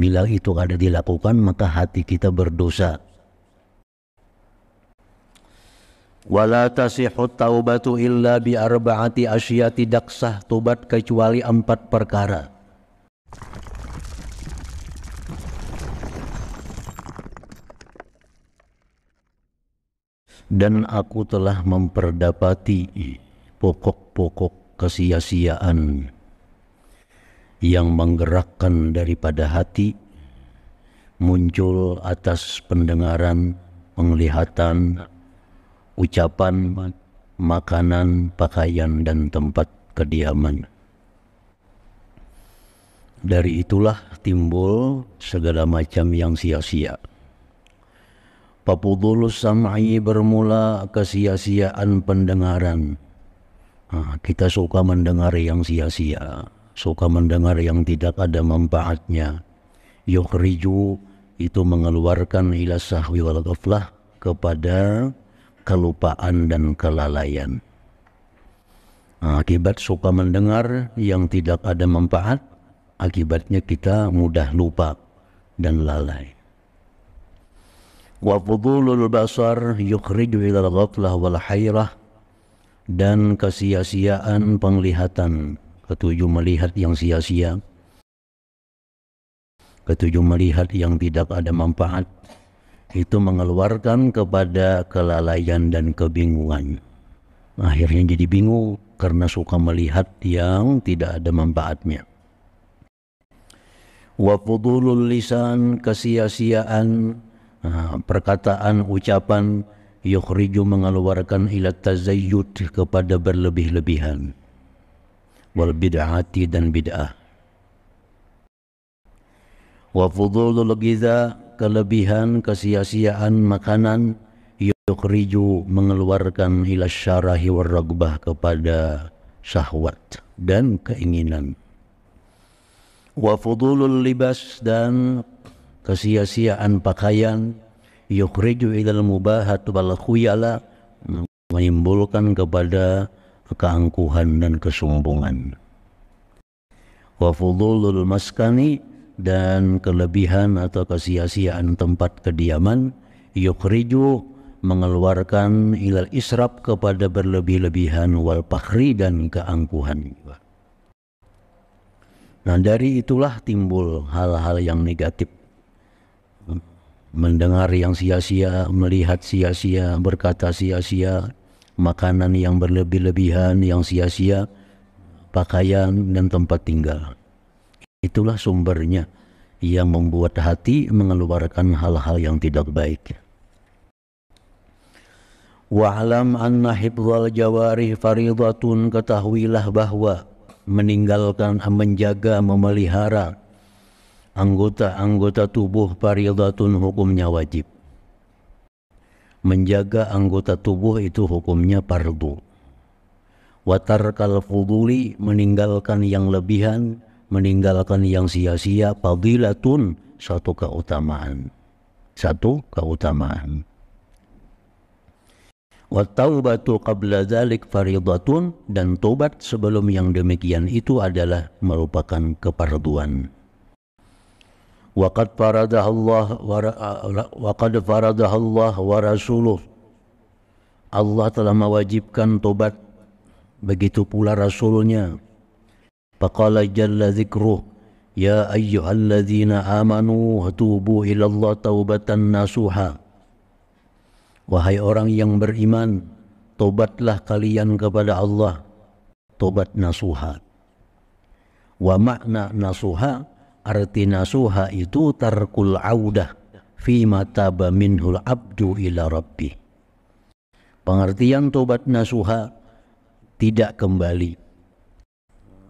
Bila itu ada dilakukan, maka hati kita berdosa. Wala tasihu taubatu illa bi arba'ati asya tidak sah tobat kecuali empat perkara. Dan aku telah memperdapati pokok-pokok kesia-siaan yang menggerakkan daripada hati muncul atas pendengaran, penglihatan, ucapan, makanan, pakaian, dan tempat kediaman. Dari itulah timbul segala macam yang sia-sia. Papudulus sam'i bermula kesia-siaan pendengaran. Nah, kita suka mendengar yang sia-sia suka mendengar yang tidak ada manfaatnya. Yukhriju itu mengeluarkan ila sahwi wal ghaflah kepada kelupaan dan kelalaian. Akibat suka mendengar yang tidak ada manfaat, akibatnya kita mudah lupa dan lalai. Wa fudulul basar yukhriju ila ghaflah wal hayrah dan kesia-siaan penglihatan Ketujuh melihat yang sia-sia. Ketujuh melihat yang tidak ada manfaat. Itu mengeluarkan kepada kelalaian dan kebingungan. Akhirnya jadi bingung karena suka melihat yang tidak ada manfaatnya. Wafudulul lisan, kesia-siaan, ah, perkataan, ucapan, yukhriju mengeluarkan ilat tazayyud kepada berlebih-lebihan wal bid'ati dan bid'ah wa fudulul giza kelebihan kesia-siaan makanan yukriju mengeluarkan ila syarahi ragbah kepada syahwat dan keinginan wa fudulul libas dan kesia-siaan pakaian yukriju ilal mubahat wal khuyala menimbulkan kepada keangkuhan dan kesombongan. Wa fudulul maskani dan kelebihan atau kesia-siaan tempat kediaman yukhriju mengeluarkan ilal israf kepada berlebih-lebihan wal pakhri dan keangkuhan. Nah dari itulah timbul hal-hal yang negatif. Mendengar yang sia-sia, melihat sia-sia, berkata sia-sia, makanan yang berlebih-lebihan, yang sia-sia, pakaian dan tempat tinggal. Itulah sumbernya yang membuat hati mengeluarkan hal-hal yang tidak baik. Wa'lam anna hibdhal jawari faridatun ketahuilah bahwa meninggalkan, menjaga, memelihara anggota-anggota tubuh faridatun hukumnya wajib menjaga anggota tubuh itu hukumnya pardu. Watar kal fuduli meninggalkan yang lebihan, meninggalkan yang sia-sia, fadilatun satu keutamaan. Satu keutamaan. Wattaubatu qabla dzalik faridatun dan tobat sebelum yang demikian itu adalah merupakan keparduan. وقد فرضها الله وقد فرضها Allah ورسوله Allah telah mewajibkan tobat begitu pula rasulnya faqala jalla dzikruh ya ayyuhalladzina amanu tubu ila Allah taubatan nasuha wahai orang yang beriman tobatlah kalian kepada Allah tobat nasuha wa makna nasuha Arti nasuha itu tarkul audah fi mataba minhul abdu ila rabbi. Pengertian tobat nasuha tidak kembali.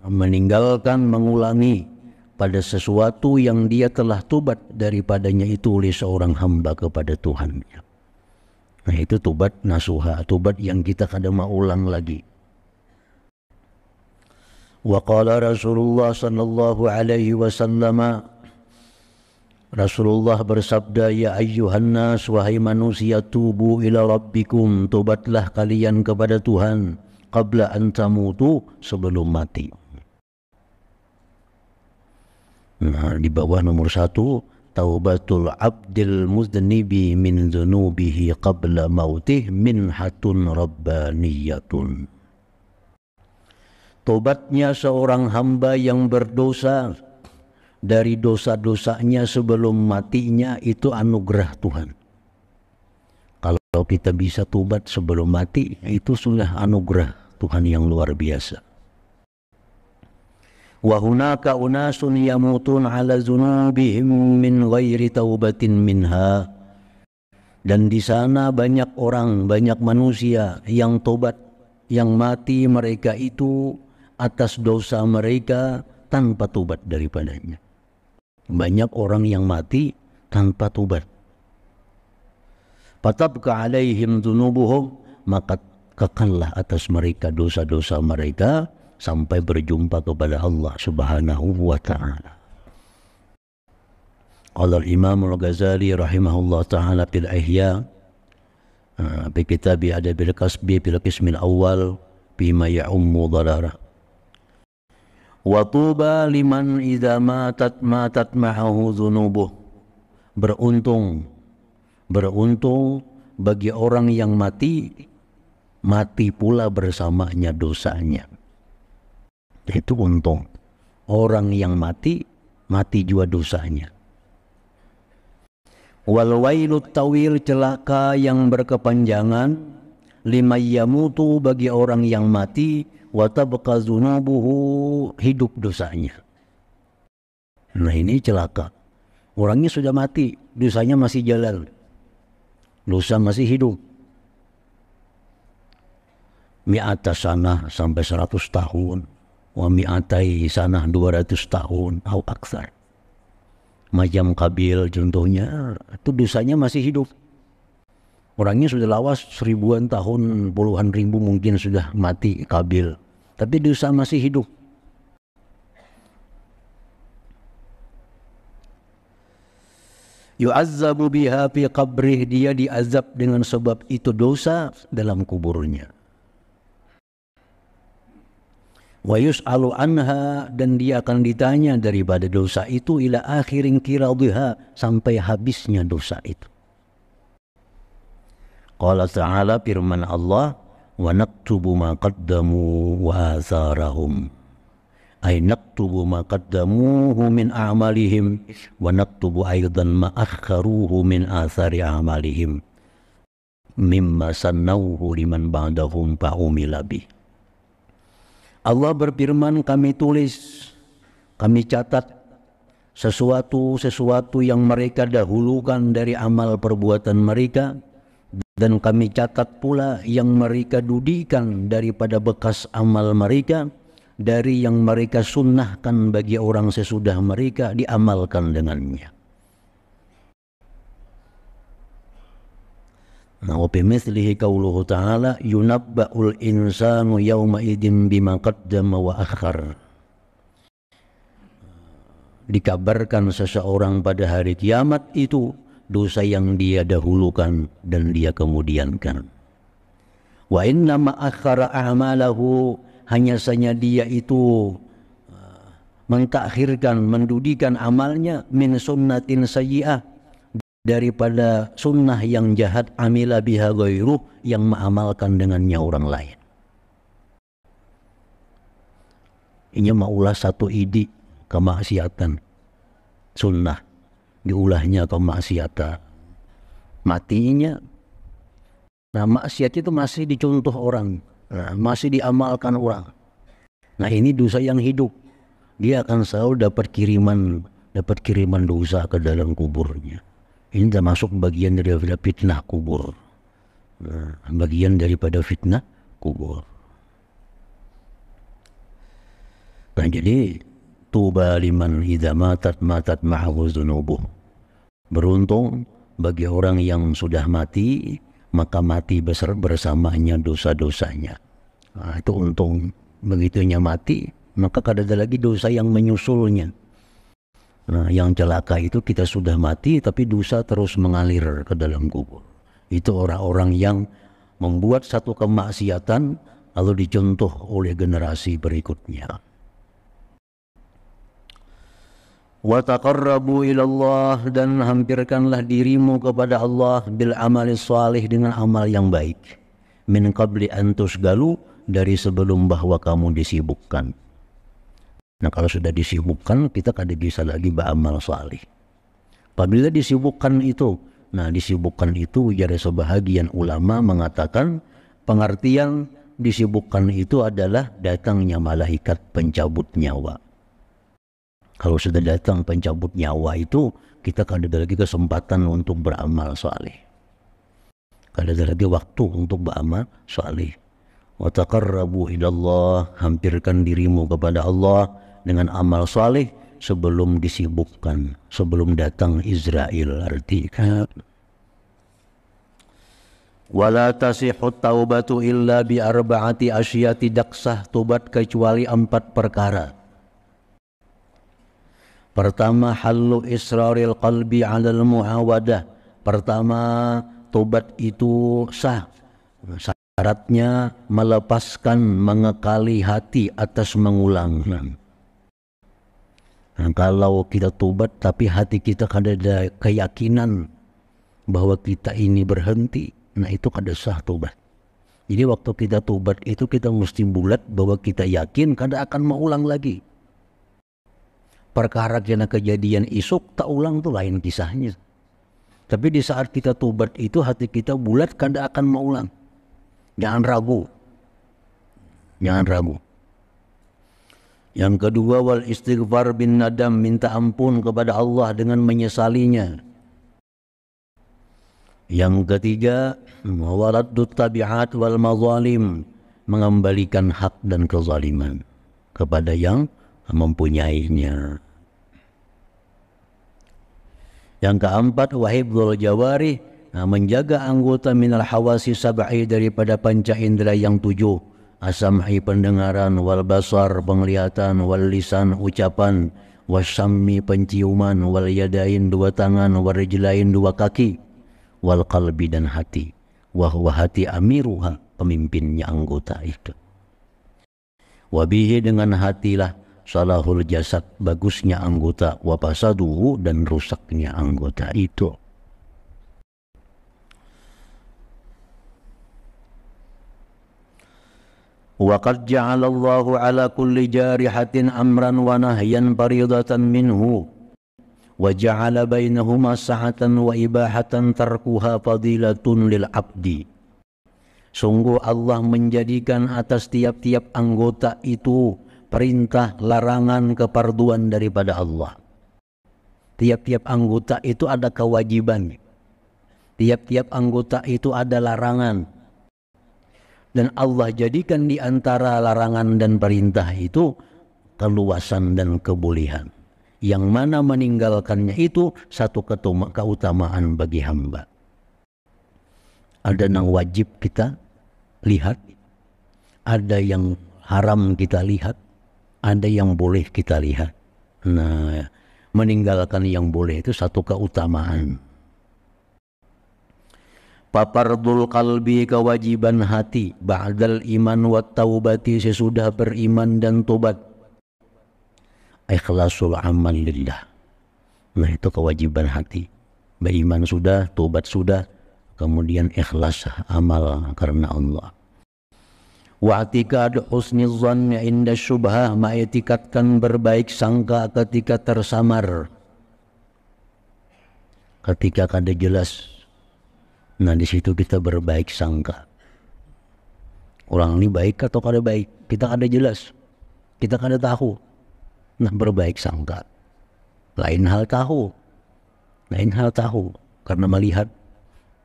Meninggalkan mengulangi pada sesuatu yang dia telah tobat daripadanya itu oleh seorang hamba kepada Tuhan. Nah itu tobat nasuha, tobat yang kita kadang mau ulang lagi. وقال رسول الله صلى الله عليه وسلم Rasulullah bersabda, Ya ayyuhan nas, wahai manusia, tubu ila rabbikum, tobatlah kalian kepada Tuhan, qabla antamutu, sebelum mati. Nah, di bawah nomor satu, taubatul abdil muznibi min zunubihi qabla mautih minhatun rabbaniyatun. Tobatnya seorang hamba yang berdosa dari dosa-dosanya sebelum matinya itu anugerah Tuhan. Kalau kita bisa tobat sebelum mati itu sudah anugerah Tuhan yang luar biasa. Wa hunaka unasun yamutun ala zunubihim min ghairi taubatin minha. Dan di sana banyak orang, banyak manusia yang tobat, yang mati mereka itu atas dosa mereka tanpa tobat daripadanya. Banyak orang yang mati tanpa tobat. Fatabka alaihim dunubuhum maka kekallah atas mereka dosa-dosa mereka sampai berjumpa kepada Allah Subhanahu wa taala. Qala imam al-Ghazali rahimahullah taala fil Ihya bi ah, kitabi Adab bi kasbi fil qism al-awwal bima ya'ummu Watuba liman idza matat matat mahahu dzunubuh. Beruntung beruntung bagi orang yang mati mati pula bersamanya dosanya. Itu untung. Orang yang mati mati juga dosanya. Wal wailut tawil celaka yang berkepanjangan lima yamutu bagi orang yang mati wa tabqa hidup dosanya. Nah ini celaka. Orangnya sudah mati, dosanya masih jalan. Dosa masih hidup. mi atas sana sampai 100 tahun. Wa mi'atai sana 200 tahun. Au aksar. Majam kabil contohnya, itu dosanya masih hidup. Orangnya sudah lawas seribuan tahun, puluhan ribu mungkin sudah mati Kabil. Tapi dosa masih hidup. Yu'azzabu biha fi qabrih. Dia diazab dengan sebab itu dosa dalam kuburnya. Wa yus'alu anha. Dan dia akan ditanya daripada dosa itu ila akhirin kiradhiha. Sampai habisnya dosa itu. Qala ta'ala firman Allah wa naktubu ma qaddamu wa azarahum. ay naktubu ma qaddamuhu min a'malihim wa naktubu aydan ma akharuhu min athari a'malihim mimma sannawhu liman ba'dahum fa'umila Allah berfirman kami tulis kami catat sesuatu-sesuatu yang mereka dahulukan dari amal perbuatan mereka dan kami catat pula yang mereka dudikan daripada bekas amal mereka dari yang mereka sunnahkan bagi orang sesudah mereka diamalkan dengannya. Nah, wa bimithlihi ta'ala yunabba'ul insanu yawma idin bima qaddama wa akhar. Dikabarkan seseorang pada hari kiamat itu dosa yang dia dahulukan dan dia kemudiankan. Wa inna akhara ahmalahu hanya saja dia itu uh, mentakhirkan, mendudikan amalnya min sunnatin sayyi'ah daripada sunnah yang jahat amila biha ghairuh yang mengamalkan dengannya orang lain. Ini maulah satu idi kemaksiatan sunnah diulahnya kaum maksiata matinya nah maksiat itu masih dicontoh orang nah, masih diamalkan orang nah ini dosa yang hidup dia akan selalu dapat kiriman dapat kiriman dosa ke dalam kuburnya ini termasuk bagian dari fitnah kubur nah, bagian daripada fitnah kubur nah jadi Tuba liman idza matat matat ma'ahu Beruntung bagi orang yang sudah mati maka mati besar bersamanya dosa-dosanya. Nah, itu untung begitunya mati maka kada ada lagi dosa yang menyusulnya. Nah, yang celaka itu kita sudah mati tapi dosa terus mengalir ke dalam kubur. Itu orang-orang yang membuat satu kemaksiatan lalu dicontoh oleh generasi berikutnya. wa taqarrabu ilallah dan hampirkanlah dirimu kepada Allah bil amali salih dengan amal yang baik min qabli antus galu dari sebelum bahwa kamu disibukkan nah kalau sudah disibukkan kita kada bisa lagi beramal salih apabila disibukkan itu nah disibukkan itu jadi sebahagian ulama mengatakan pengertian disibukkan itu adalah datangnya malaikat pencabut nyawa kalau sudah datang pencabut nyawa itu, kita akan ada lagi kesempatan untuk beramal soleh. kan ada lagi waktu untuk beramal soleh. Wataqarrabu ilallah, hampirkan dirimu kepada Allah dengan amal soleh sebelum disibukkan, sebelum datang Israel. artinya kan? Wala tasihut taubatu illa bi arba'ati tidak daksah tobat kecuali empat perkara Pertama halu israril qalbi alal muawadah. Pertama tobat itu sah. Syaratnya melepaskan mengekali hati atas mengulang. Nah, kalau kita tobat tapi hati kita kada ada keyakinan bahwa kita ini berhenti, nah itu kada sah tobat. Jadi waktu kita tobat itu kita mesti bulat bahwa kita yakin kada akan mengulang lagi perkara kena kejadian isuk tak ulang tuh lain kisahnya. Tapi di saat kita tobat itu hati kita bulat kada akan mau ulang. Jangan ragu. Jangan ragu. Yang kedua wal istighfar bin nadam minta ampun kepada Allah dengan menyesalinya. Yang ketiga mawaradut tabiat wal mazalim mengembalikan hak dan kezaliman kepada yang mempunyainya. Yang keempat Wahibul jawari nah, menjaga anggota minal hawasi sabai daripada panca indera yang tujuh asamhi pendengaran wal basar penglihatan wal lisan ucapan wasammi penciuman wal yadain dua tangan wal dua kaki wal qalbi dan hati wahwa hati amiruha pemimpinnya anggota itu wabihi dengan hatilah salahul jasad bagusnya anggota wapasadu dan rusaknya anggota itu وقد جعل الله على كل جارحة أمرا ونهيا فريضة منه وجعل بينهما سعة وإباحة تركها فضيلة للعبد Sungguh Allah menjadikan atas tiap-tiap anggota itu perintah, larangan, keparduan daripada Allah. Tiap-tiap anggota itu ada kewajiban. Tiap-tiap anggota itu ada larangan. Dan Allah jadikan di antara larangan dan perintah itu keluasan dan kebolehan. Yang mana meninggalkannya itu satu keutamaan bagi hamba. Ada yang wajib kita lihat. Ada yang haram kita lihat ada yang boleh kita lihat. Nah, meninggalkan yang boleh itu satu keutamaan. Papardul kalbi kewajiban hati ba'dal iman wa taubati sesudah beriman dan tobat. Ikhlasul amal lillah. Nah itu kewajiban hati. Beriman sudah, tobat sudah, kemudian ikhlas amal karena Allah. Wa atikad husni zanni inda syubhah mengikatkan berbaik sangka ketika tersamar. Ketika kada jelas. Nah di situ kita berbaik sangka. Orang ini baik atau kada baik? Kita kada jelas. Kita kada tahu. Nah berbaik sangka. Lain hal tahu. Lain hal tahu. Karena melihat.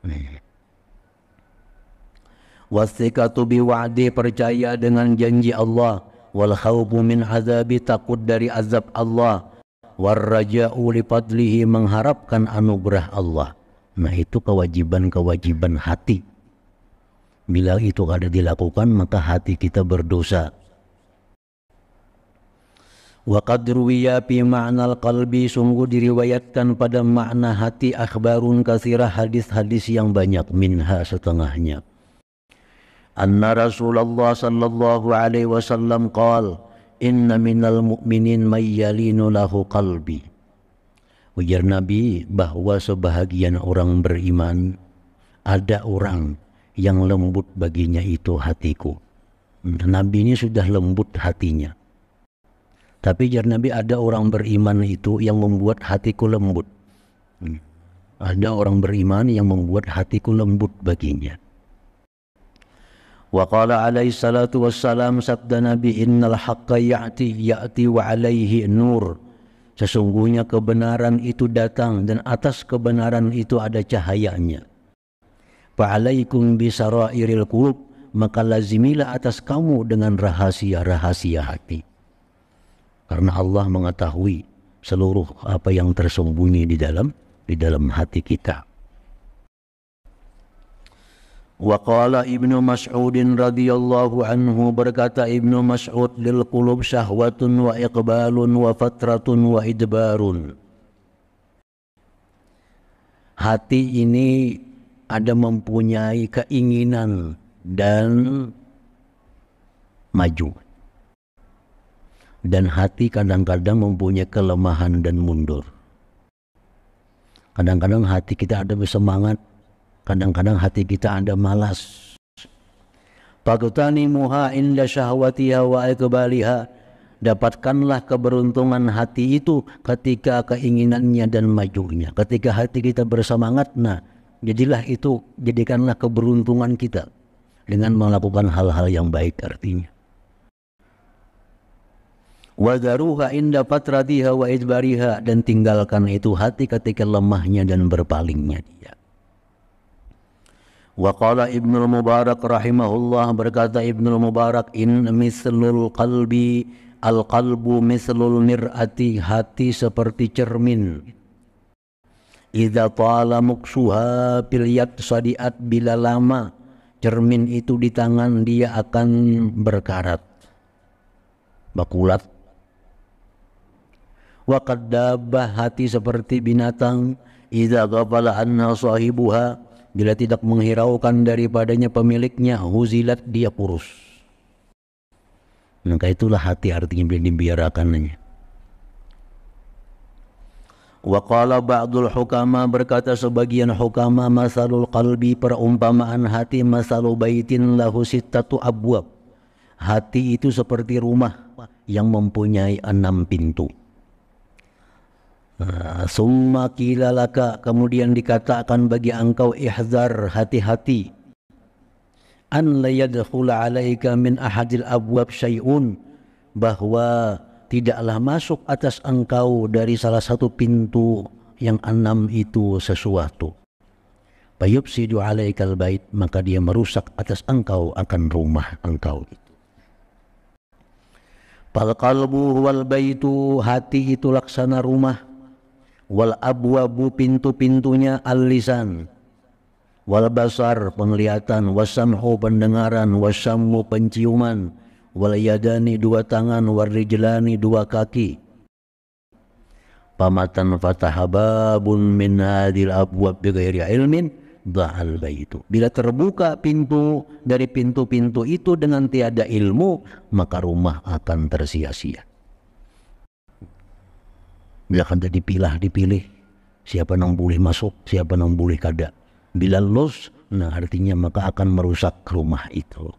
Nih wasikatu biwa'di percaya dengan janji Allah wal khawfu min azabi takut dari azab Allah war raja'u li fadlihi mengharapkan anugerah Allah nah itu kewajiban-kewajiban hati bila itu ada dilakukan maka hati kita berdosa Wa qad ruwiya fi ma'nal qalbi sungguh diriwayatkan pada makna hati akhbarun kasirah hadis-hadis yang banyak minha setengahnya anna Rasulullah sallallahu alaihi wasallam qala inna minal mu'minin mayyalinu lahu qalbi ujar Nabi bahwa sebahagian orang beriman ada orang yang lembut baginya itu hatiku Nabi ini sudah lembut hatinya tapi jar Nabi ada orang beriman itu yang membuat hatiku lembut. Ada orang beriman yang membuat hatiku lembut baginya. Wa qala alaihi salatu wassalam sabda Nabi innal haqqa ya'ti ya'ti wa alaihi nur. Sesungguhnya kebenaran itu datang dan atas kebenaran itu ada cahayanya. Fa'alaikum bisarairil qulub maka lazimilah atas kamu dengan rahasia-rahasia hati. Karena Allah mengetahui seluruh apa yang tersembunyi di dalam di dalam hati kita. Wa qala Ibnu Mas'udin radhiyallahu anhu berkata Ibnu Mas'ud lil qulub syahwatun wa iqbalun wa fatratun wa idbarun. Hati ini ada mempunyai keinginan dan maju. Dan hati kadang-kadang mempunyai kelemahan dan mundur. Kadang-kadang hati kita ada bersemangat Kadang-kadang hati kita anda malas. Pakutani muha inda syahwatiha wa ikbaliha. Dapatkanlah keberuntungan hati itu ketika keinginannya dan majunya. Ketika hati kita bersemangat, nah jadilah itu, jadikanlah keberuntungan kita dengan melakukan hal-hal yang baik artinya. Wadaruha inda fatratiha wa idbariha dan tinggalkan itu hati ketika lemahnya dan berpalingnya dia. Waqala Ibnu Mubarak rahimahullah berkata Ibnu Mubarak in mislul qalbi al qalbu mislul mir'ati hati seperti cermin Idza tala muksuha bil yad sadiat bila lama cermin itu di tangan dia akan berkarat bakulat wa qaddaba hati seperti binatang idza ghafala anna sahibuha Bila tidak menghiraukan daripadanya pemiliknya, huzilat dia kurus. Maka itulah hati artinya bila dibiarakannya. Wa qala ba'dul hukama berkata sebagian hukama masalul qalbi perumpamaan hati masalul baitin lahu sittatu abwab. Hati itu seperti rumah yang mempunyai enam pintu. Ah, summa kilalaka laka kemudian dikatakan bagi engkau ihzar hati-hati an la yadkhula alaika min ahadil abwab syai'un bahwa tidaklah masuk atas engkau dari salah satu pintu yang enam itu sesuatu. Payubsidu alaikal bait maka dia merusak atas engkau akan rumah engkau itu. Fal qalbu wal baitu hati itu laksana rumah wal abwabu pintu-pintunya al-lisan wal basar penglihatan wasamhu pendengaran wasamu penciuman wal yadani dua tangan warijlani dua kaki pamatan fatahababun min hadil abwab bighairi ilmin da'al baitu bila terbuka pintu dari pintu-pintu itu dengan tiada ilmu maka rumah akan tersia-sia dia akan jadi pilah dipilih siapa yang boleh masuk siapa yang boleh kada bila los nah artinya maka akan merusak rumah itu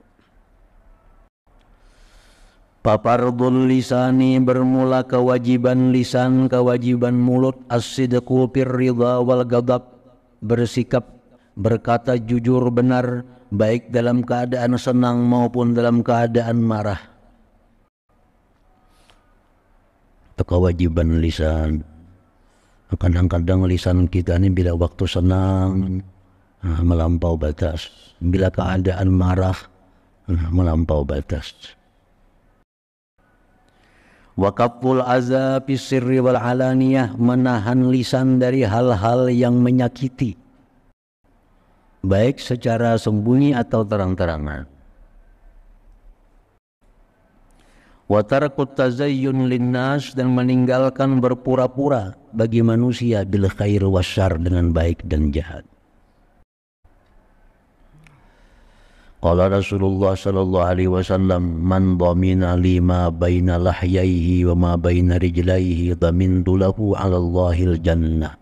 Papardul lisani bermula kewajiban lisan, kewajiban mulut, as sidku pirrida wal gadab, bersikap, berkata jujur benar, baik dalam keadaan senang maupun dalam keadaan marah kewajiban lisan. Kadang-kadang lisan kita ini bila waktu senang ah, melampau batas, bila keadaan marah ah, melampau batas. Wakaful azab sirri wal alaniyah menahan lisan dari hal-hal yang menyakiti baik secara sembunyi atau terang-terangan. Watarakut tazayyun linnas dan meninggalkan berpura-pura bagi manusia bil khair wasyar dengan baik dan jahat. Qala Rasulullah sallallahu alaihi wasallam man dhamina lima baina lahyaihi wa ma baina rijlaihi dhamintu lahu 'ala Allahil jannah.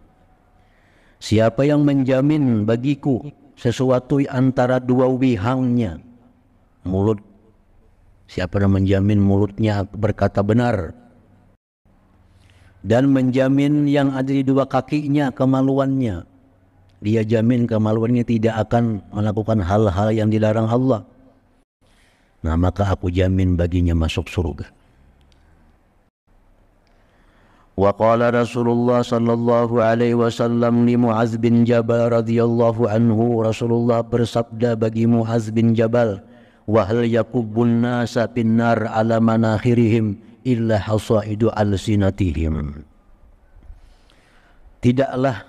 Siapa yang menjamin bagiku sesuatu antara dua wihangnya mulut Siapa yang menjamin mulutnya berkata benar dan menjamin yang ada di dua kakinya kemaluannya. Dia jamin kemaluannya tidak akan melakukan hal-hal yang dilarang Allah. Nah, maka aku jamin baginya masuk surga. Wa qala Rasulullah sallallahu alaihi wasallam li Muaz bin Jabal radhiyallahu anhu Rasulullah bersabda bagi Muaz bin Jabal wa hal yakubbun nasa binnar ala manakhirihim illa hasaidu alsinatihim tidaklah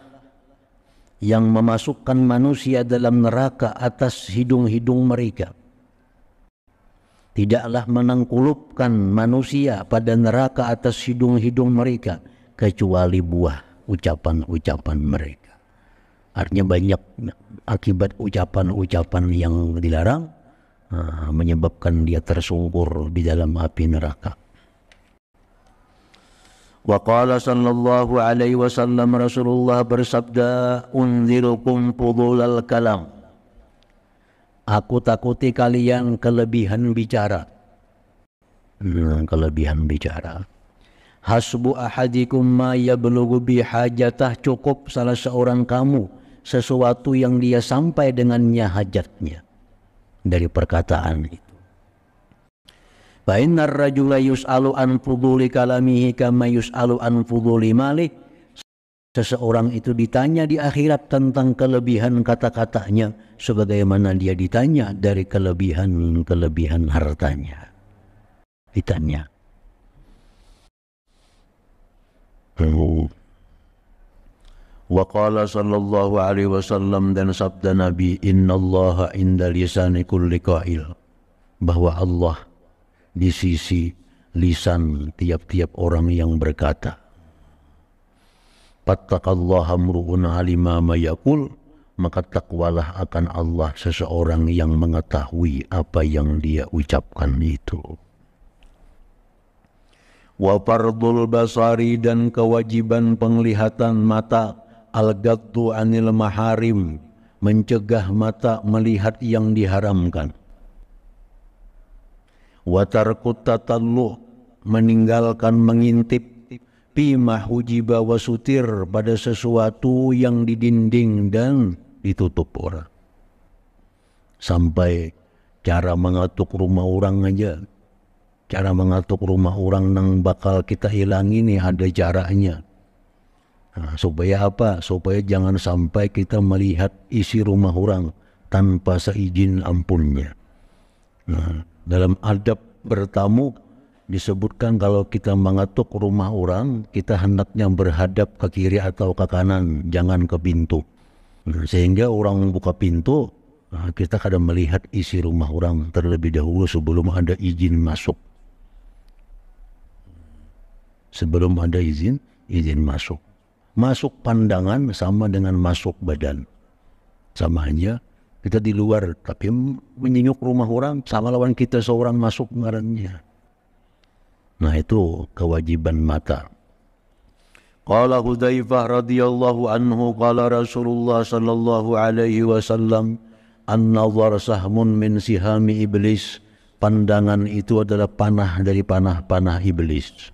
yang memasukkan manusia dalam neraka atas hidung-hidung mereka tidaklah menangkulupkan manusia pada neraka atas hidung-hidung mereka kecuali buah ucapan-ucapan mereka artinya banyak akibat ucapan-ucapan yang dilarang Ah, menyebabkan dia tersungkur di dalam api neraka. Wa qala sallallahu alaihi wasallam Rasulullah bersabda, "Unzirukum fudulal kalam." Aku takuti kalian kelebihan bicara. Hmm, kelebihan bicara. Hasbu ahadikum ma yablughu bi hajatah cukup salah seorang kamu sesuatu yang dia sampai dengannya hajatnya dari perkataan itu. Bainar rajula yus'alu an fuduli kalamihi kama yus'alu an fuduli malih. Seseorang itu ditanya di akhirat tentang kelebihan kata-katanya sebagaimana dia ditanya dari kelebihan-kelebihan hartanya. Ditanya. Oh. Wa qala sallallahu alaihi wasallam dan sabda Nabi innallaha inda lisani kulli qail bahwa Allah di sisi lisan tiap-tiap orang yang berkata. Fattaqallaha mru'un alima ma yaqul maka takwalah akan Allah seseorang yang mengetahui apa yang dia ucapkan itu wa fardul basari dan kewajiban penglihatan mata al-gaddu anil maharim mencegah mata melihat yang diharamkan watarkut tatallu meninggalkan mengintip pima hujiba wasutir pada sesuatu yang didinding dan ditutup orang sampai cara mengatuk rumah orang aja cara mengatuk rumah orang yang bakal kita hilang ini ada jaraknya Nah, supaya apa? Supaya jangan sampai kita melihat isi rumah orang tanpa seizin ampunnya. Nah, dalam adab bertamu disebutkan kalau kita mengetuk rumah orang, kita hendaknya berhadap ke kiri atau ke kanan, jangan ke pintu. Nah, sehingga orang buka pintu, nah, kita kadang melihat isi rumah orang terlebih dahulu sebelum ada izin masuk. Sebelum ada izin, izin masuk. Masuk pandangan sama dengan masuk badan. Sama hanya kita di luar, tapi menyinyuk rumah orang sama lawan kita seorang masuk ngarannya. Nah itu kewajiban mata. Qala Hudzaifah radhiyallahu anhu qala Rasulullah sallallahu alaihi wasallam an-nazar sahmun min sihami iblis. Pandangan itu adalah panah dari panah-panah iblis.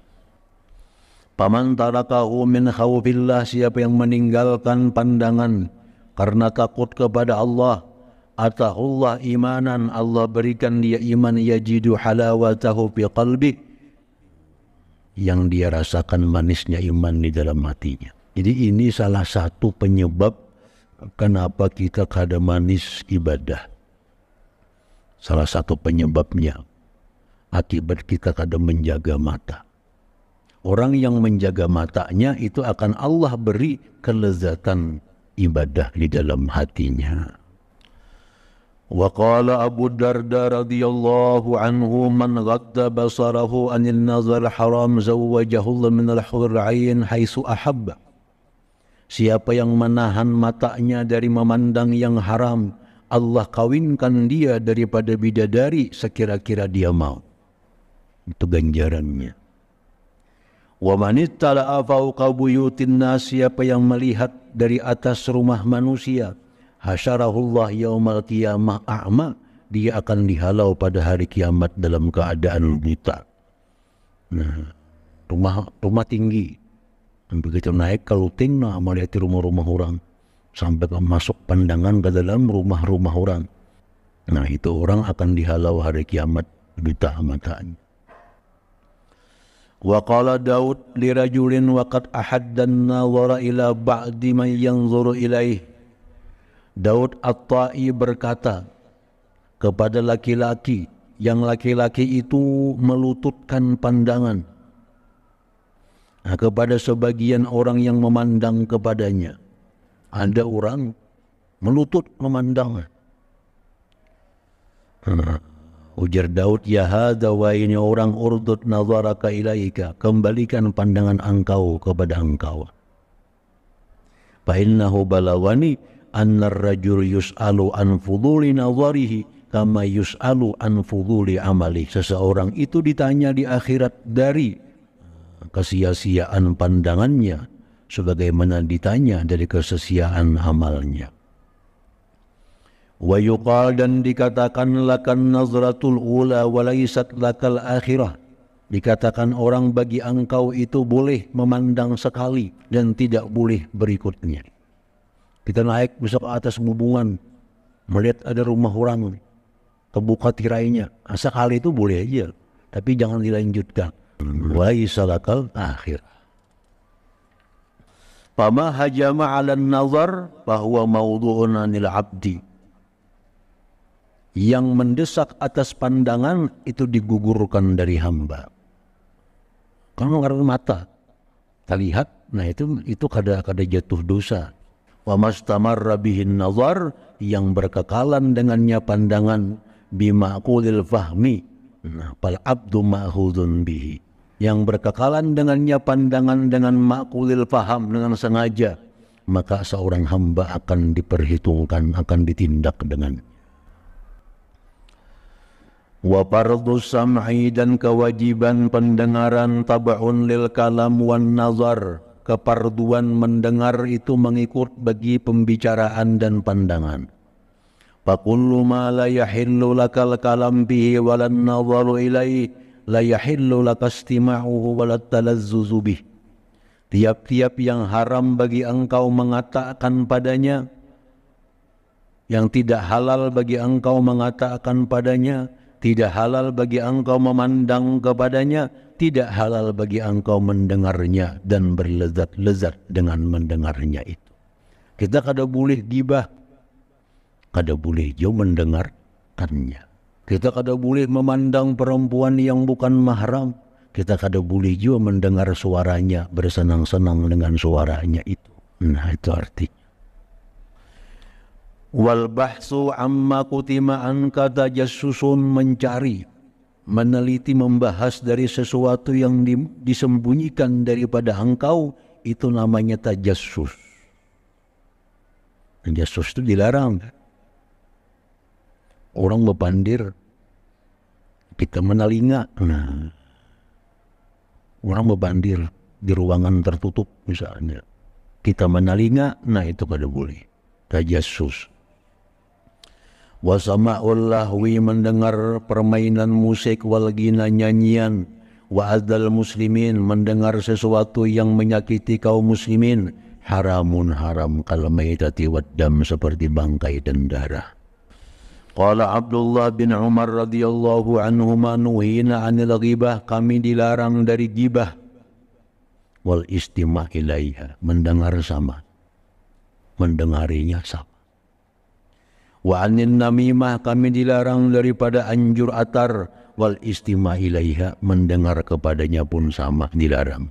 Paman tarakahu min khawfillah siapa yang meninggalkan pandangan karena takut kepada Allah atahullah imanan Allah berikan dia iman yajidu halawatahu fi qalbi yang dia rasakan manisnya iman di dalam hatinya. Jadi ini salah satu penyebab kenapa kita kada manis ibadah. Salah satu penyebabnya akibat kita kada menjaga mata. Orang yang menjaga matanya itu akan Allah beri kelezatan ibadah di dalam hatinya. وقال أبو الدرداء رضي الله عنه من غض بصره عن النظر الحرام زوجه الله من الحور عين حيث أحب Siapa yang menahan matanya dari memandang yang haram, Allah kawinkan dia daripada bidadari sekira-kira dia mau. Itu ganjarannya. Wa manittala fauqa buyutin siapa yang melihat dari atas rumah manusia hasyarahullah yaumal qiyamah a'ma dia akan dihalau pada hari kiamat dalam keadaan buta. Nah, rumah rumah tinggi. Begitu naik kalau ting nah melihat rumah-rumah orang sampai masuk pandangan ke dalam rumah-rumah orang. Nah itu orang akan dihalau hari kiamat buta matanya. وقال داود لرجل وقد أحد النظر إلى بعد من ينظر إليه داود الطائي tai berkata kepada laki-laki yang laki-laki itu melututkan pandangan nah, kepada sebagian orang yang memandang kepadanya. Ada orang melutut memandang. Nah, Ujar Daud, Ya hada wa ini orang urdut nazaraka ilaika. Kembalikan pandangan engkau kepada engkau. Fa'innahu balawani annar rajul yus'alu an fuduli nazarihi kama yus'alu an fuduli amali. Seseorang itu ditanya di akhirat dari eh, kesia-siaan pandangannya sebagaimana ditanya dari kesesia-siaan amalnya. Wa yuqal dan dikatakan lakan nazratul ula walaisat lakal akhirah. Dikatakan orang bagi engkau itu boleh memandang sekali dan tidak boleh berikutnya. Kita naik besok atas hubungan melihat ada rumah orang kebuka tirainya. Ah, sekali itu boleh aja, tapi jangan dilanjutkan. Walaisat lakal akhirah. pama hajama ala nazar bahwa maudhu'un anil abdi yang mendesak atas pandangan itu digugurkan dari hamba. Kalau ngaruh mata, kita lihat, nah itu itu kada kada jatuh dosa. Wa mastamar Rabihin nazar yang berkekalan dengannya pandangan bimakulil fahmi. Nah, pal abdu ma'hudun bihi. Yang berkekalan dengannya pandangan dengan makulil faham dengan sengaja. Maka seorang hamba akan diperhitungkan, akan ditindak dengan Wa fardhu sam'i dan kewajiban pendengaran tabahun lil kalam wan nazar. Keparduan mendengar itu mengikut bagi pembicaraan dan pandangan. kullu ma la yahillu lakal kalam bihi wal nazaru ilaih la yahillu lakastima'uhu walat talazzuzu bih. Tiap-tiap yang haram bagi engkau mengatakan padanya, yang tidak halal bagi engkau mengatakan padanya, tidak halal bagi engkau memandang kepadanya, tidak halal bagi engkau mendengarnya dan berlezat-lezat dengan mendengarnya itu. Kita kada boleh gibah, kada boleh jauh mendengarkannya. Kita kada boleh memandang perempuan yang bukan mahram, kita kada boleh juga mendengar suaranya bersenang-senang dengan suaranya itu. Nah itu artinya. Wal bahsu amma kutima anka tajassusun mencari, meneliti membahas dari sesuatu yang di, disembunyikan daripada engkau, itu namanya tajassus. Tajassus itu dilarang. Orang berpandir kita menelinga. Nah, orang berpandir di ruangan tertutup misalnya. Kita menalinga, nah itu kada boleh. Tajassus. Wasama sama'ul mendengar permainan musik wal gina nyanyian wa adal muslimin mendengar sesuatu yang menyakiti kaum muslimin haramun haram kal waddam seperti bangkai dan darah Qala Abdullah bin Umar radhiyallahu anhuma nuhina 'anil ghibah kami dilarang dari gibah wal istimah ilaiha mendengar sama mendengarinya sama Wa anin namimah kami dilarang daripada anjur atar wal istimah ilaiha mendengar kepadanya pun sama dilarang.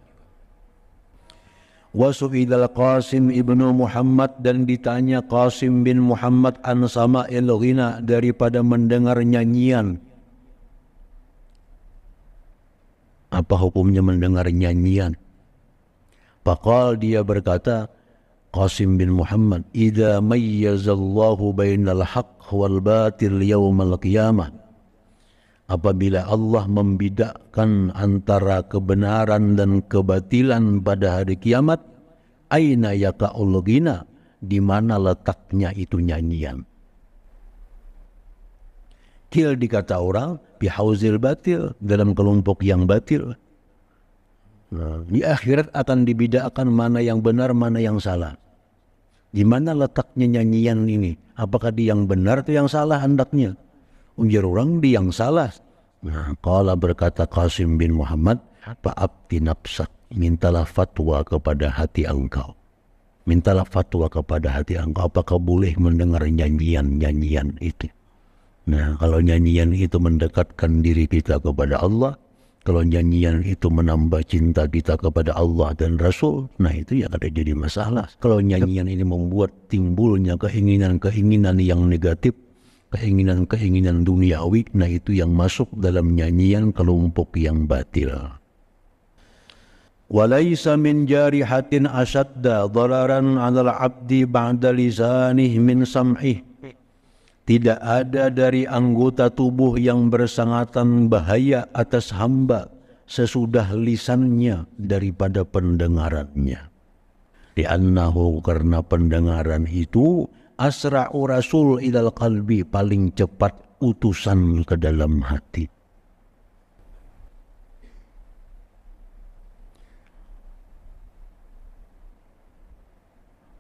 Wasu'idal Qasim ibnu Muhammad dan ditanya Qasim bin Muhammad an sama ilghina daripada mendengar nyanyian. Apa hukumnya mendengar nyanyian? Pakal dia berkata, Qasim bin Muhammad Ida mayyazallahu bainal haq wal batil yaumal qiyamah apabila Allah membidakkan antara kebenaran dan kebatilan pada hari kiamat aina yaqaul ghina di mana letaknya itu nyanyian kil dikata orang bihauzil batil dalam kelompok yang batil di akhirat akan dibedakan mana yang benar, mana yang salah. Di mana letaknya nyanyian ini? Apakah di yang benar atau yang salah hendaknya? Ujar orang di yang salah. Nah, kala berkata Qasim bin Muhammad, Pak nafsak, mintalah fatwa kepada hati engkau. Mintalah fatwa kepada hati engkau, apakah boleh mendengar nyanyian-nyanyian itu? Nah, kalau nyanyian itu mendekatkan diri kita kepada Allah, kalau nyanyian itu menambah cinta kita kepada Allah dan Rasul, nah itu yang ada jadi masalah. Kalau nyanyian ini membuat timbulnya keinginan-keinginan yang negatif, keinginan-keinginan duniawi, nah itu yang masuk dalam nyanyian kelompok yang batil. وليس من جارحة أشد ضررا على العبد بعد لسانه tidak ada dari anggota tubuh yang bersangatan bahaya atas hamba sesudah lisannya daripada pendengarannya. Di Li'annahu karena pendengaran itu asra'u rasul ilal qalbi paling cepat utusan ke dalam hati.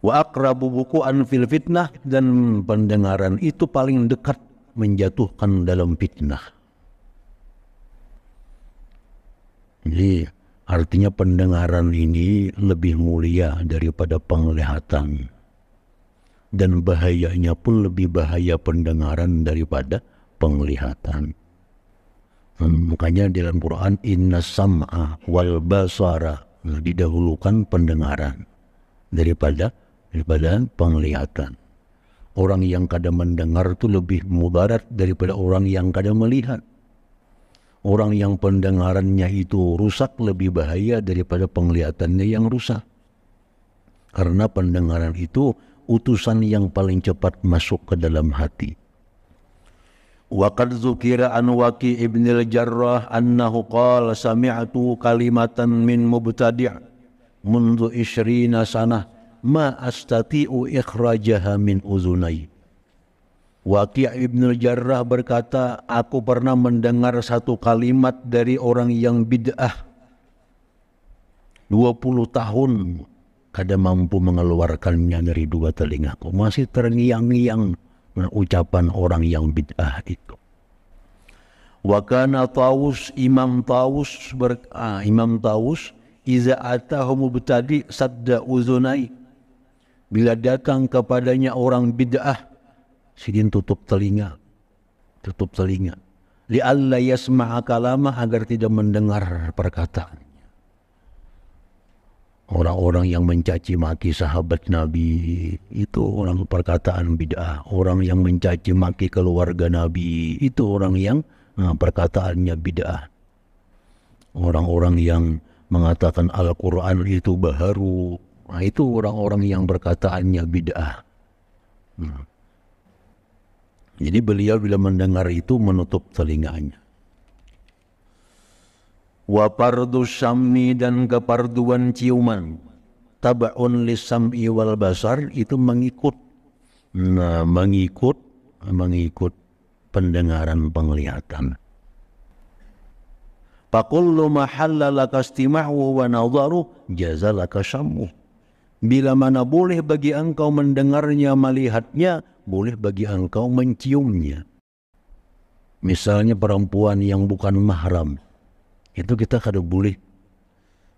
Wa akrabu buku'an fil fitnah dan pendengaran itu paling dekat menjatuhkan dalam fitnah. Jadi artinya pendengaran ini lebih mulia daripada penglihatan. Dan bahayanya pun lebih bahaya pendengaran daripada penglihatan. Hmm, makanya dalam Quran inna sam'a wal basara didahulukan pendengaran daripada daripada penglihatan. Orang yang kadang mendengar itu lebih mudarat daripada orang yang kadang melihat. Orang yang pendengarannya itu rusak lebih bahaya daripada penglihatannya yang rusak. Karena pendengaran itu utusan yang paling cepat masuk ke dalam hati. وقد ذكر an waki بن jarrah annahu qala sami'atu kalimatan min mubtadi' mundu ishrina sanah ma astati'u ikhrajaha min uzunai. Waqi' ibn Jarrah berkata, aku pernah mendengar satu kalimat dari orang yang bid'ah. 20 tahun kada mampu mengeluarkannya dari dua telingaku. Masih terngiang-ngiang ucapan orang yang bid'ah itu. Wa kana Taus Imam Taus ber, ah, Imam Taus iza atahu mubtadi sadda uzunai Bila datang kepadanya orang bid'ah, sidin tutup telinga. Tutup telinga. Li'alla yasma'a kalama agar tidak mendengar perkataan. Orang-orang yang mencaci maki sahabat Nabi itu orang perkataan bid'ah. Orang yang mencaci maki keluarga Nabi itu orang yang nah, perkataannya bid'ah. Orang-orang yang mengatakan Al-Quran itu baharu, Nah, itu orang-orang yang berkataannya bid'ah. Hmm. Jadi beliau bila mendengar itu menutup telinganya. Wa pardu syammi dan keparduan ciuman. Taba'un lisam'i wal basar itu mengikut. Nah, mengikut, mengikut pendengaran penglihatan. Pakullu mahalla laka wa nadharu jazalaka syamuh Bila mana boleh bagi engkau mendengarnya, melihatnya, boleh bagi engkau menciumnya. Misalnya perempuan yang bukan mahram, itu kita kada boleh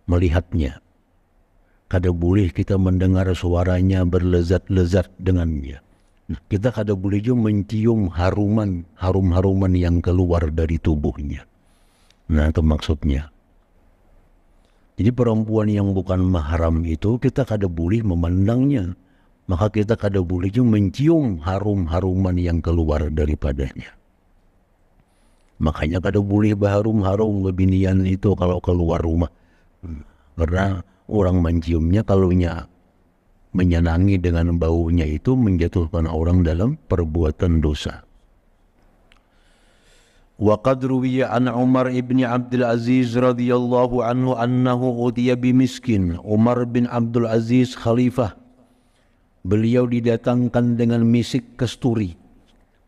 melihatnya. Kada boleh kita mendengar suaranya berlezat-lezat dengannya. Kita kada boleh juga mencium haruman, harum-haruman yang keluar dari tubuhnya. Nah itu maksudnya. Jadi perempuan yang bukan mahram itu kita kada boleh memandangnya. Maka kita kada boleh mencium harum-haruman yang keluar daripadanya. Makanya kada boleh berharum-harum kebinian itu kalau keluar rumah. Hmm. Karena orang menciumnya kalau nya menyenangi dengan baunya itu menjatuhkan orang dalam perbuatan dosa. وقد روي عن عمر بن عبد العزيز رضي الله عنه أنه أودي بمسكين عمر بن عبد العزيز khalifah beliau didatangkan dengan misik kasturi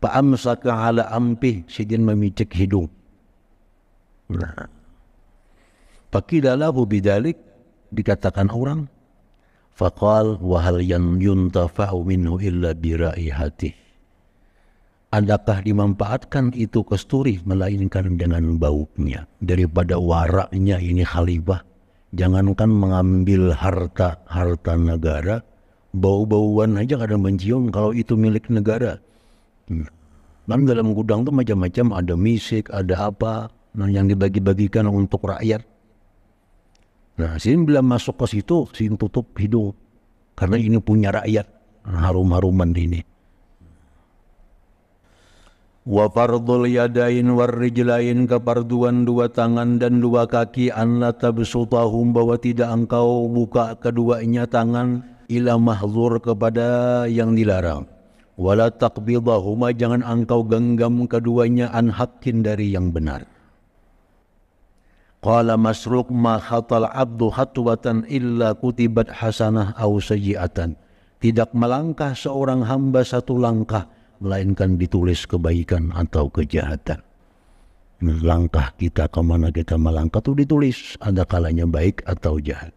fa'amsaka ala ampih sidin memicik hidung nah. fakilalahu bidalik dikatakan orang faqal wahal yang yuntafa'u minhu illa biraihatih adakah dimanfaatkan itu kesturi melainkan dengan baunya daripada waraknya ini khalifah jangankan mengambil harta harta negara bau-bauan aja kadang mencium kalau itu milik negara hmm. Kan dalam gudang tuh macam-macam ada misik ada apa nah yang dibagi-bagikan untuk rakyat nah sini bila masuk ke situ sini tutup hidung karena ini punya rakyat harum-haruman ini Wa fardul yadain war rijlain keparduan dua tangan dan dua kaki anla tabsutahum bahwa tidak engkau buka keduanya tangan ila mahzur kepada yang dilarang. Wala taqbidahuma jangan engkau genggam keduanya an haqqin dari yang benar. Qala masruq ma khatal abdu hatwatan illa kutibat hasanah aw sayyi'atan Tidak melangkah seorang hamba satu langkah melainkan ditulis kebaikan atau kejahatan. Langkah kita kemana kita melangkah itu ditulis, ada kalanya baik atau jahat.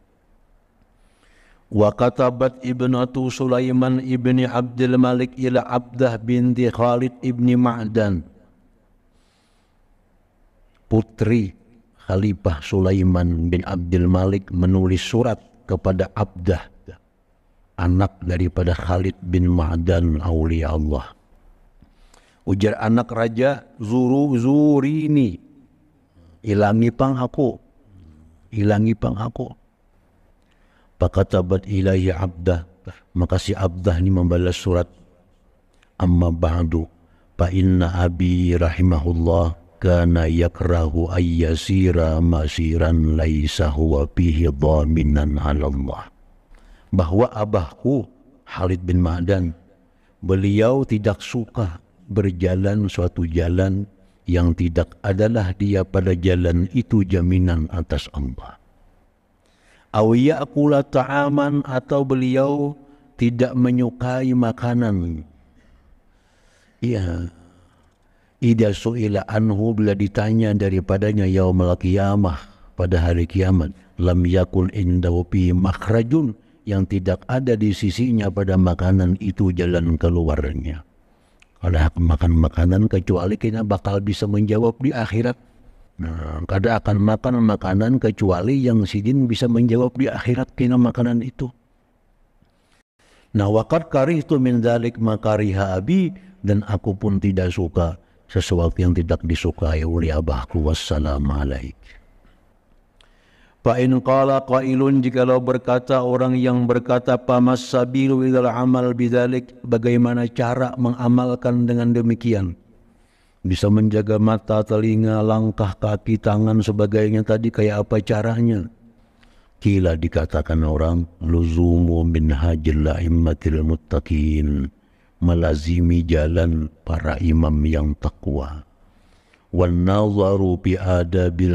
Wa katabat ibnatu Sulaiman ibni Abdul Malik ila Abdah binti Khalid ibni Ma'dan. Putri Khalifah Sulaiman bin Abdul Malik menulis surat kepada Abdah, anak daripada Khalid bin Ma'dan Auliya Allah Ujar anak raja Zuru zuri ini Ilangi pang aku. Ilangi pang aku. Pakatabat ilahi abdah. Maka si abdah ini membalas surat. Amma ba'du. Fa inna abi rahimahullah kana yakrahu ayyasira masiran laisa huwa pihi dhaminan Allah. Bahwa abahku halid bin Ma'dan beliau tidak suka berjalan suatu jalan yang tidak adalah dia pada jalan itu jaminan atas Allah. Awiyakulah ta'aman atau beliau tidak menyukai makanan. Ya, Ida su'ila anhu bila ditanya daripadanya yaumul qiyamah pada hari kiamat. Lam yakul indahu fi makhrajun yang tidak ada di sisinya pada makanan itu jalan keluarnya ada hak makan makanan kecuali kita bakal bisa menjawab di akhirat. Nah, kada akan makan makanan kecuali yang sidin bisa menjawab di akhirat kena makanan itu. Nah, wakat karih itu min dalik makariha abi dan aku pun tidak suka sesuatu yang tidak disukai oleh abahku wassalamualaikum. Fa'in qala qailun jikalau berkata orang yang berkata pamas sabilu ilal amal bidalik bagaimana cara mengamalkan dengan demikian bisa menjaga mata, telinga, langkah, kaki, tangan sebagainya tadi kayak apa caranya kila dikatakan orang luzumu min hajil immatil muttaqin melazimi jalan para imam yang takwa wan nazaru bi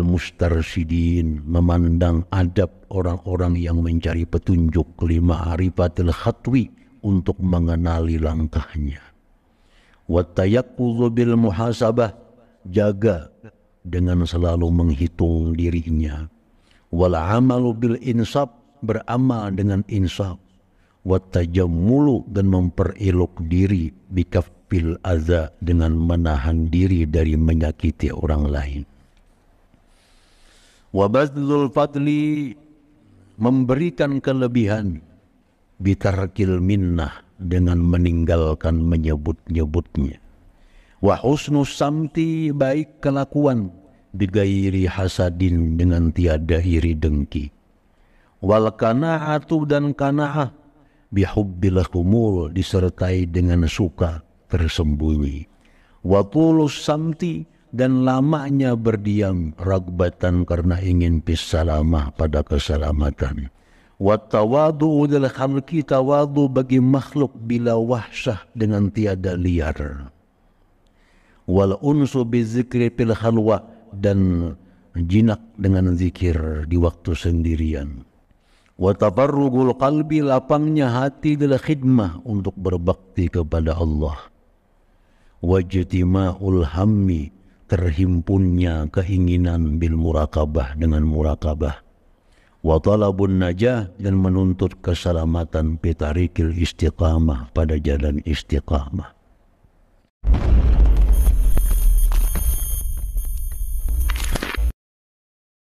mustarsidin memandang adab orang-orang yang mencari petunjuk lima arifatil khatwi untuk mengenali langkahnya wattayaqquzu bil muhasabah jaga dengan selalu menghitung dirinya wal bil Insab beramal dengan insaf wattajammulu dan memperilok diri bikaf bil adza dengan menahan diri dari menyakiti orang lain. bazlul fadli memberikan kelebihan bitarkil minnah dengan meninggalkan menyebut-nyebutnya. Wa husnus samti baik kelakuan digairi hasadin dengan tiada iri dengki. Wal kana'atu dan kana'ah bihubbil disertai dengan suka tersembunyi Watulus samti dan lamanya berdiam ragbatan karena ingin pisalamah pada keselamatan. Watawadu hal kita tawadu bagi makhluk bila wahsyah dengan tiada liar. Wal unsu bizikri pil halwa dan jinak dengan zikir di waktu sendirian. Watafarrugul kalbi lapangnya hati adalah khidmah untuk berbakti kepada Allah wajtima'ul hammi terhimpunnya keinginan bil murakabah dengan murakabah wa talabun najah dan menuntut keselamatan pitarikil istiqamah pada jalan istiqamah